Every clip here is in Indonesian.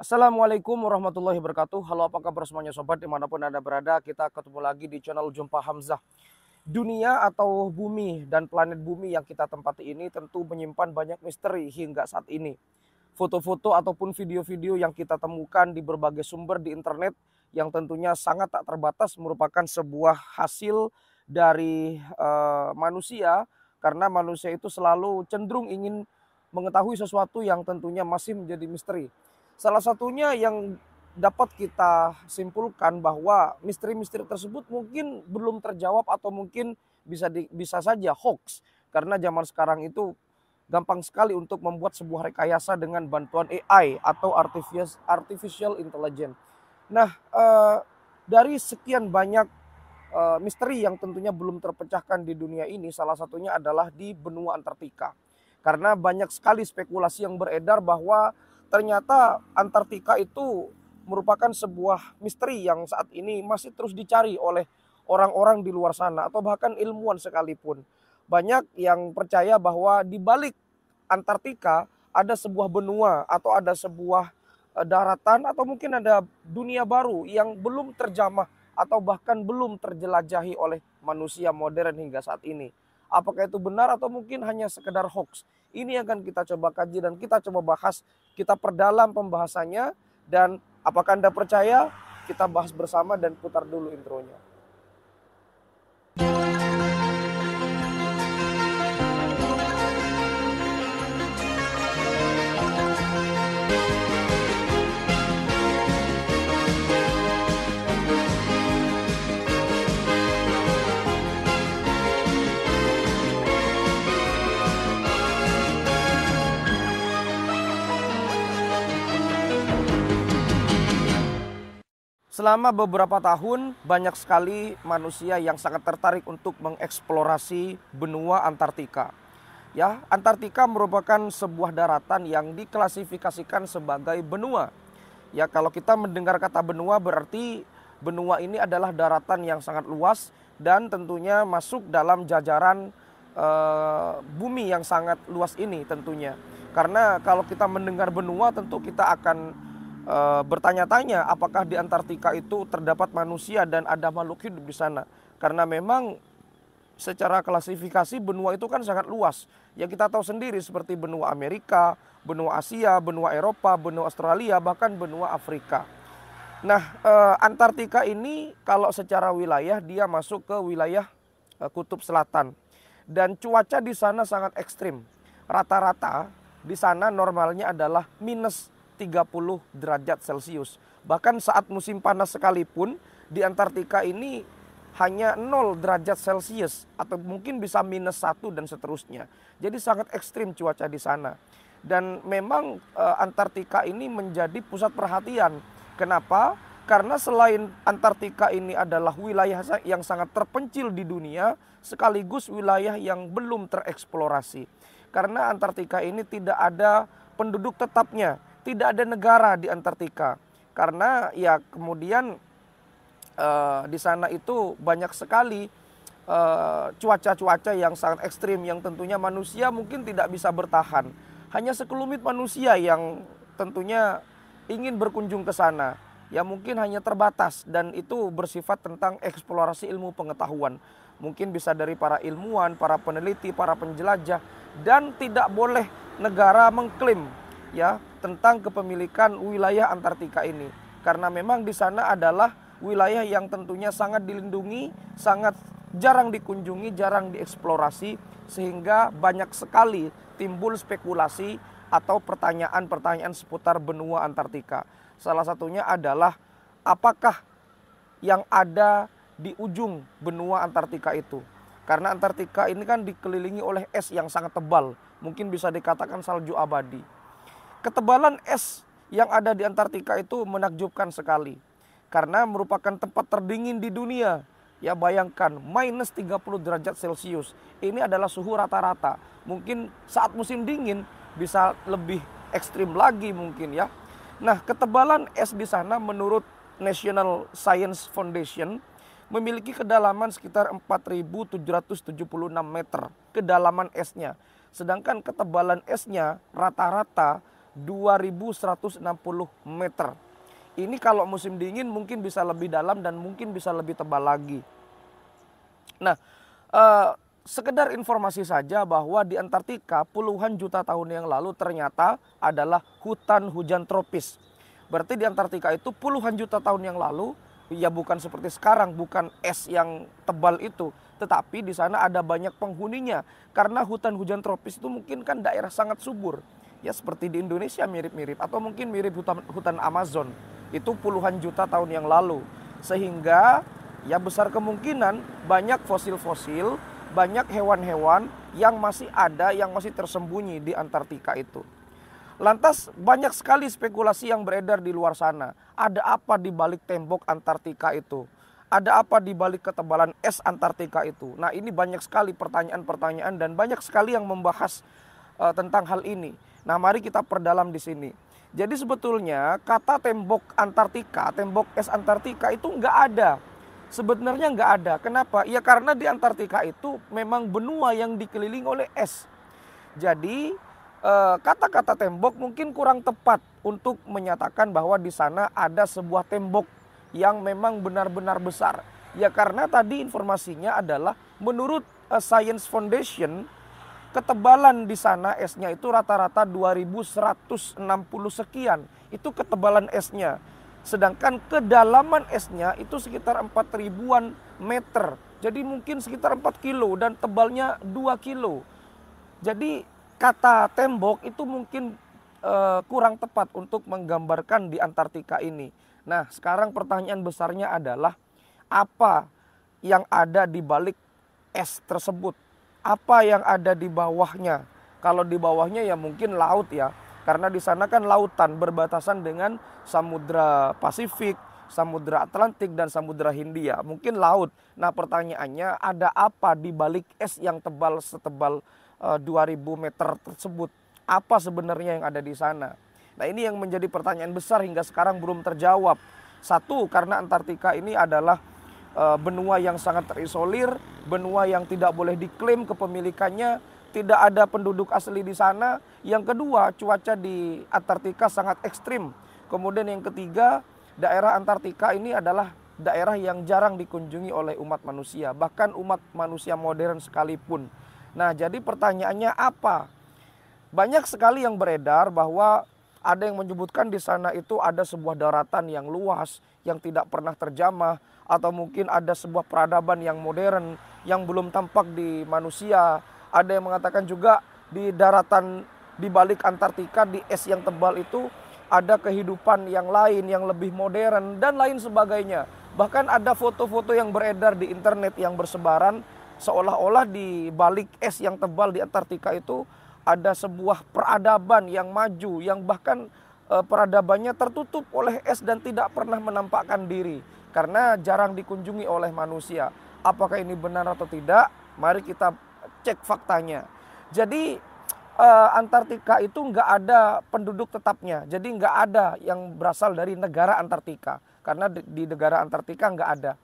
Assalamualaikum warahmatullahi wabarakatuh. Halo apa kabar semuanya sobat dimanapun Anda berada. Kita ketemu lagi di channel Jumpa Hamzah. Dunia atau bumi dan planet bumi yang kita tempati ini tentu menyimpan banyak misteri hingga saat ini. Foto-foto ataupun video-video yang kita temukan di berbagai sumber di internet yang tentunya sangat tak terbatas merupakan sebuah hasil dari uh, manusia karena manusia itu selalu cenderung ingin mengetahui sesuatu yang tentunya masih menjadi misteri. Salah satunya yang dapat kita simpulkan bahwa misteri-misteri tersebut mungkin belum terjawab atau mungkin bisa di, bisa saja hoax karena zaman sekarang itu gampang sekali untuk membuat sebuah rekayasa dengan bantuan AI atau artificial artificial intelligence. Nah, eh, dari sekian banyak eh, misteri yang tentunya belum terpecahkan di dunia ini, salah satunya adalah di benua Antartika. Karena banyak sekali spekulasi yang beredar bahwa ternyata Antartika itu merupakan sebuah misteri yang saat ini masih terus dicari oleh orang-orang di luar sana atau bahkan ilmuwan sekalipun. Banyak yang percaya bahwa di balik Antartika ada sebuah benua atau ada sebuah eh, daratan atau mungkin ada dunia baru yang belum terjamah atau bahkan belum terjelajahi oleh manusia modern hingga saat ini. Apakah itu benar atau mungkin hanya sekedar hoax? Ini akan kita coba kaji dan kita coba bahas, kita perdalam pembahasannya dan apakah Anda percaya? Kita bahas bersama dan putar dulu intronya. Selama beberapa tahun, banyak sekali manusia yang sangat tertarik untuk mengeksplorasi benua Antartika. Ya, Antartika merupakan sebuah daratan yang diklasifikasikan sebagai benua. Ya, kalau kita mendengar kata benua berarti benua ini adalah daratan yang sangat luas dan tentunya masuk dalam jajaran e, bumi yang sangat luas ini tentunya. Karena kalau kita mendengar benua tentu kita akan e, bertanya-tanya apakah di Antartika itu terdapat manusia dan ada makhluk hidup di sana. Karena memang secara klasifikasi benua itu kan sangat luas. Ya kita tahu sendiri seperti benua Amerika, benua Asia, benua Eropa, benua Australia, bahkan benua Afrika. Nah, e, Antartika ini kalau secara wilayah dia masuk ke wilayah e, kutub selatan. Dan cuaca di sana sangat ekstrim. Rata-rata di sana normalnya adalah minus 30 derajat Celcius. Bahkan saat musim panas sekalipun di Antartika ini hanya 0 derajat Celcius atau mungkin bisa minus 1 dan seterusnya. Jadi sangat ekstrim cuaca di sana. Dan memang e, Antartika ini menjadi pusat perhatian. Kenapa? Karena selain Antartika ini adalah wilayah yang sangat terpencil di dunia, sekaligus wilayah yang belum tereksplorasi. Karena Antartika ini tidak ada penduduk tetapnya tidak ada negara di Antartika karena ya kemudian uh, di sana itu banyak sekali cuaca eh, cuaca-cuaca yang sangat ekstrim yang tentunya manusia mungkin tidak bisa bertahan hanya sekelumit manusia yang tentunya ingin berkunjung ke sana ya mungkin hanya terbatas dan itu bersifat tentang eksplorasi ilmu pengetahuan mungkin bisa dari para ilmuwan, para peneliti, para penjelajah dan tidak boleh negara mengklaim ya tentang kepemilikan wilayah Antartika ini karena memang di sana adalah wilayah yang tentunya sangat dilindungi, sangat jarang dikunjungi, jarang dieksplorasi sehingga banyak sekali timbul spekulasi atau pertanyaan-pertanyaan seputar benua Antartika. Salah satunya adalah apakah yang ada di ujung benua Antartika itu. Karena Antartika ini kan dikelilingi oleh es yang sangat tebal, mungkin bisa dikatakan salju abadi. Ketebalan es yang ada di Antartika itu menakjubkan sekali karena merupakan tempat terdingin di dunia. Ya bayangkan minus 30 derajat Celcius. Ini adalah suhu rata-rata. Mungkin saat musim dingin bisa lebih ekstrim lagi mungkin ya. Nah ketebalan es di sana menurut National Science Foundation memiliki kedalaman sekitar 4.776 meter kedalaman esnya. Sedangkan ketebalan esnya rata-rata 2160 meter. Ini kalau musim dingin mungkin bisa lebih dalam dan mungkin bisa lebih tebal lagi. Nah, eh, sekedar informasi saja bahwa di Antartika puluhan juta tahun yang lalu ternyata adalah hutan hujan tropis. Berarti di Antartika itu puluhan juta tahun yang lalu ya bukan seperti sekarang, bukan es yang tebal itu, tetapi di sana ada banyak penghuninya karena hutan hujan tropis itu mungkin kan daerah sangat subur ya seperti di Indonesia mirip-mirip atau mungkin mirip hutan, hutan Amazon itu puluhan juta tahun yang lalu sehingga ya besar kemungkinan banyak fosil-fosil banyak hewan-hewan yang masih ada yang masih tersembunyi di Antartika itu lantas banyak sekali spekulasi yang beredar di luar sana ada apa di balik tembok Antartika itu ada apa di balik ketebalan es Antartika itu? Nah, ini banyak sekali pertanyaan-pertanyaan dan banyak sekali yang membahas uh, tentang hal ini. Nah, mari kita perdalam di sini. Jadi sebetulnya kata tembok Antartika, tembok es Antartika itu nggak ada. Sebenarnya nggak ada. Kenapa? Ya karena di Antartika itu memang benua yang dikelilingi oleh es. Jadi eh, kata-kata tembok mungkin kurang tepat untuk menyatakan bahwa di sana ada sebuah tembok yang memang benar-benar besar. Ya karena tadi informasinya adalah menurut eh, Science Foundation ketebalan di sana esnya itu rata-rata 2160 sekian. Itu ketebalan esnya. Sedangkan kedalaman esnya itu sekitar empat ribuan meter. Jadi mungkin sekitar 4 kilo dan tebalnya 2 kilo. Jadi kata tembok itu mungkin uh, kurang tepat untuk menggambarkan di Antartika ini. Nah sekarang pertanyaan besarnya adalah apa yang ada di balik es tersebut apa yang ada di bawahnya. Kalau di bawahnya ya mungkin laut ya, karena di sana kan lautan berbatasan dengan samudra Pasifik, samudra Atlantik dan samudra Hindia, mungkin laut. Nah, pertanyaannya ada apa di balik es yang tebal setebal e, eh, 2000 meter tersebut? Apa sebenarnya yang ada di sana? Nah, ini yang menjadi pertanyaan besar hingga sekarang belum terjawab. Satu, karena Antartika ini adalah Eh, benua yang sangat terisolir, benua yang tidak boleh diklaim kepemilikannya, tidak ada penduduk asli di sana. Yang kedua, cuaca di Antartika sangat ekstrim. Kemudian yang ketiga, daerah Antartika ini adalah daerah yang jarang dikunjungi oleh umat manusia, bahkan umat manusia modern sekalipun. Nah, jadi pertanyaannya apa? Banyak sekali yang beredar bahwa ada yang menyebutkan di sana itu ada sebuah daratan yang luas yang tidak pernah terjamah atau mungkin ada sebuah peradaban yang modern yang belum tampak di manusia. Ada yang mengatakan juga di daratan di balik Antartika di es yang tebal itu ada kehidupan yang lain yang lebih modern dan lain sebagainya. Bahkan ada foto-foto yang beredar di internet yang bersebaran seolah-olah di balik es yang tebal di Antartika itu ada sebuah peradaban yang maju yang bahkan e, peradabannya tertutup oleh es dan tidak pernah menampakkan diri karena jarang dikunjungi oleh manusia. Apakah ini benar atau tidak? Mari kita cek faktanya. Jadi uh, Antartika itu nggak ada penduduk tetapnya. Jadi nggak ada yang berasal dari negara Antartika. Karena di, di negara Antartika nggak ada.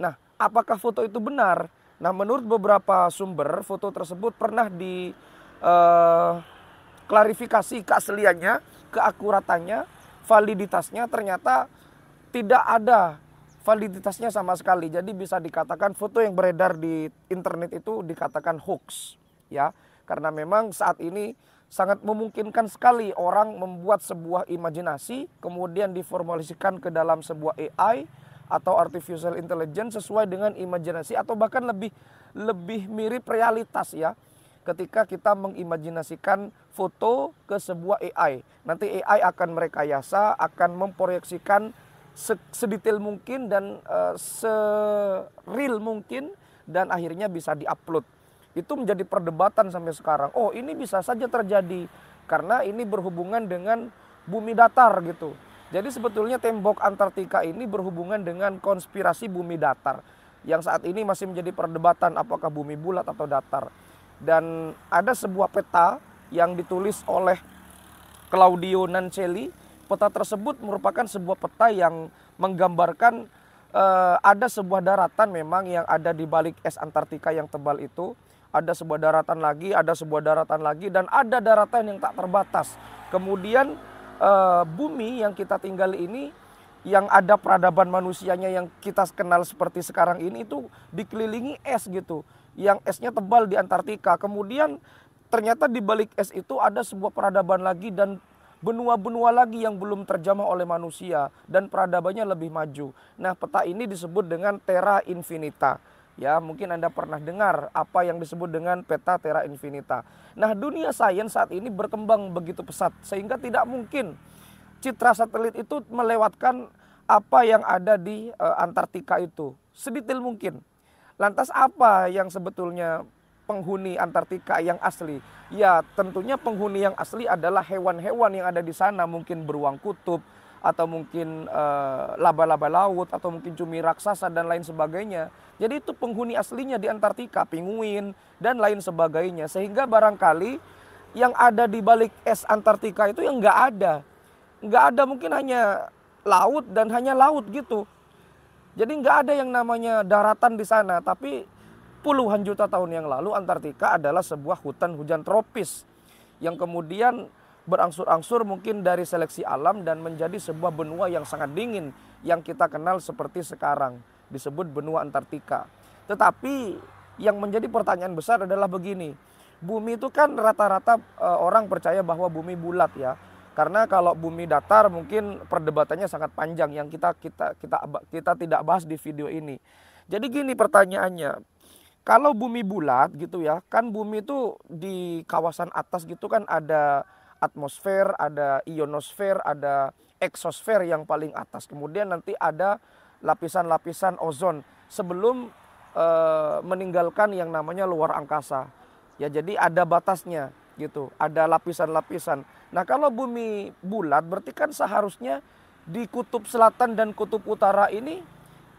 Nah, apakah foto itu benar? Nah, menurut beberapa sumber, foto tersebut pernah di uh, klarifikasi keasliannya, keakuratannya, validitasnya ternyata tidak ada validitasnya sama sekali. Jadi bisa dikatakan foto yang beredar di internet itu dikatakan hoax, ya. Karena memang saat ini sangat memungkinkan sekali orang membuat sebuah imajinasi kemudian diformalisasikan ke dalam sebuah AI atau artificial intelligence sesuai dengan imajinasi atau bahkan lebih lebih mirip realitas ya ketika kita mengimajinasikan foto ke sebuah AI. Nanti AI akan merekayasa, akan memproyeksikan sedetail mungkin dan uh, eh, seril mungkin dan akhirnya bisa diupload. Itu menjadi perdebatan sampai sekarang. Oh, ini bisa saja terjadi karena ini berhubungan dengan bumi datar gitu. Jadi sebetulnya tembok Antartika ini berhubungan dengan konspirasi bumi datar yang saat ini masih menjadi perdebatan apakah bumi bulat atau datar dan ada sebuah peta yang ditulis oleh Claudio Nancelli. Peta tersebut merupakan sebuah peta yang menggambarkan eh, ada sebuah daratan memang yang ada di balik es Antartika yang tebal itu. Ada sebuah daratan lagi, ada sebuah daratan lagi, dan ada daratan yang tak terbatas. Kemudian eh, bumi yang kita tinggal ini yang ada peradaban manusianya yang kita kenal seperti sekarang ini itu dikelilingi es gitu yang esnya tebal di Antartika. Kemudian ternyata di balik es itu ada sebuah peradaban lagi dan benua-benua lagi yang belum terjamah oleh manusia dan peradabannya lebih maju. Nah, peta ini disebut dengan Terra Infinita. Ya, mungkin Anda pernah dengar apa yang disebut dengan peta Terra Infinita. Nah, dunia sains saat ini berkembang begitu pesat sehingga tidak mungkin citra satelit itu melewatkan apa yang ada di eh, Antartika itu. Sedetail mungkin Lantas apa yang sebetulnya penghuni Antartika yang asli? Ya, tentunya penghuni yang asli adalah hewan-hewan yang ada di sana, mungkin beruang kutub atau mungkin eh, laba-laba e, laut atau mungkin cumi raksasa dan lain sebagainya. Jadi itu penghuni aslinya di Antartika, pinguin dan lain sebagainya. Sehingga barangkali yang ada di balik es Antartika itu yang nggak ada. Nggak ada mungkin hanya laut dan hanya laut gitu. Jadi nggak ada yang namanya daratan di sana, tapi puluhan juta tahun yang lalu Antartika adalah sebuah hutan hujan tropis yang kemudian berangsur-angsur mungkin dari seleksi alam dan menjadi sebuah benua yang sangat dingin yang kita kenal seperti sekarang disebut benua Antartika. Tetapi yang menjadi pertanyaan besar adalah begini. Bumi itu kan rata-rata e, orang percaya bahwa bumi bulat ya. Karena kalau bumi datar mungkin perdebatannya sangat panjang yang kita kita kita kita tidak bahas di video ini. Jadi gini pertanyaannya, kalau bumi bulat gitu ya, kan bumi itu di kawasan atas gitu kan ada atmosfer, ada ionosfer, ada eksosfer yang paling atas. Kemudian nanti ada lapisan-lapisan ozon sebelum e, meninggalkan yang namanya luar angkasa. Ya jadi ada batasnya gitu. Ada lapisan-lapisan. Nah, kalau bumi bulat berarti kan seharusnya di kutub selatan dan kutub utara ini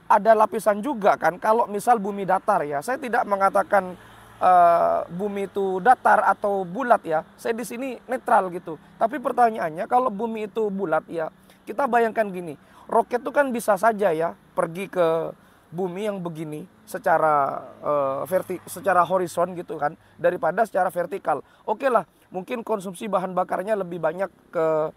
ada lapisan juga kan kalau misal bumi datar ya. Saya tidak mengatakan uh, bumi itu datar atau bulat ya. Saya di sini netral gitu. Tapi pertanyaannya kalau bumi itu bulat ya, kita bayangkan gini, roket itu kan bisa saja ya pergi ke bumi yang begini secara uh, verti secara horizon gitu kan daripada secara vertikal. Oke okay lah, mungkin konsumsi bahan bakarnya lebih banyak ke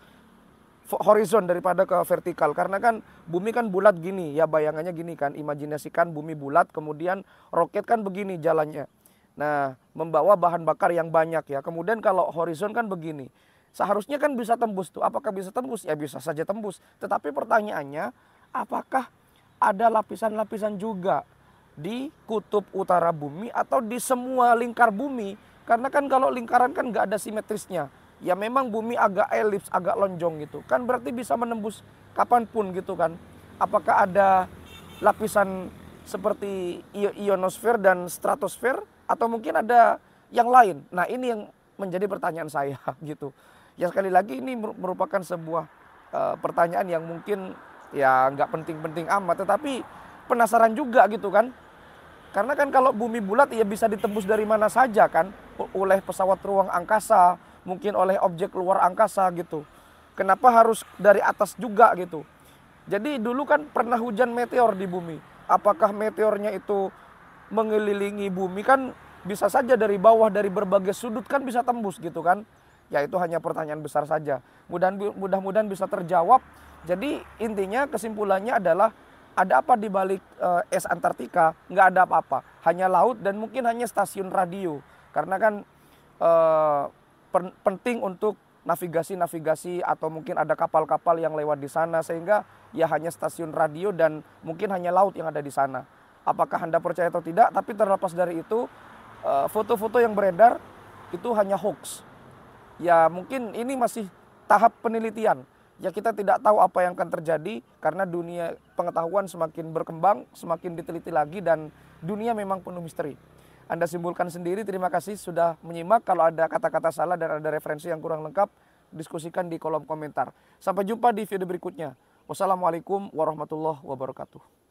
horizon daripada ke vertikal karena kan bumi kan bulat gini ya bayangannya gini kan imajinasikan bumi bulat kemudian roket kan begini jalannya nah membawa bahan bakar yang banyak ya kemudian kalau horizon kan begini seharusnya kan bisa tembus tuh apakah bisa tembus ya bisa saja tembus tetapi pertanyaannya apakah ada lapisan-lapisan juga di kutub utara bumi atau di semua lingkar bumi. Karena kan kalau lingkaran kan nggak ada simetrisnya. Ya memang bumi agak elips, agak lonjong gitu. Kan berarti bisa menembus kapanpun gitu kan. Apakah ada lapisan seperti ionosfer dan stratosfer atau mungkin ada yang lain. Nah ini yang menjadi pertanyaan saya gitu. Ya sekali lagi ini merupakan sebuah uh, pertanyaan yang mungkin ya nggak penting-penting amat. Tetapi penasaran juga gitu kan karena kan kalau bumi bulat ya bisa ditembus dari mana saja kan, oleh pesawat ruang angkasa, mungkin oleh objek luar angkasa gitu. Kenapa harus dari atas juga gitu? Jadi dulu kan pernah hujan meteor di bumi. Apakah meteornya itu mengelilingi bumi kan bisa saja dari bawah dari berbagai sudut kan bisa tembus gitu kan? Ya itu hanya pertanyaan besar saja. Mudah-mudahan bisa terjawab. Jadi intinya kesimpulannya adalah ada apa di balik uh, es Antartika? Nggak ada apa-apa, hanya laut dan mungkin hanya stasiun radio. Karena kan uh, penting untuk navigasi-navigasi atau mungkin ada kapal-kapal yang lewat di sana sehingga ya hanya stasiun radio dan mungkin hanya laut yang ada di sana. Apakah Anda percaya atau tidak? Tapi terlepas dari itu, uh, foto-foto yang beredar itu hanya hoax. Ya mungkin ini masih tahap penelitian ya kita tidak tahu apa yang akan terjadi karena dunia pengetahuan semakin berkembang, semakin diteliti lagi dan dunia memang penuh misteri. Anda simpulkan sendiri, terima kasih sudah menyimak. Kalau ada kata-kata salah dan ada referensi yang kurang lengkap, diskusikan di kolom komentar. Sampai jumpa di video berikutnya. Wassalamualaikum warahmatullahi wabarakatuh.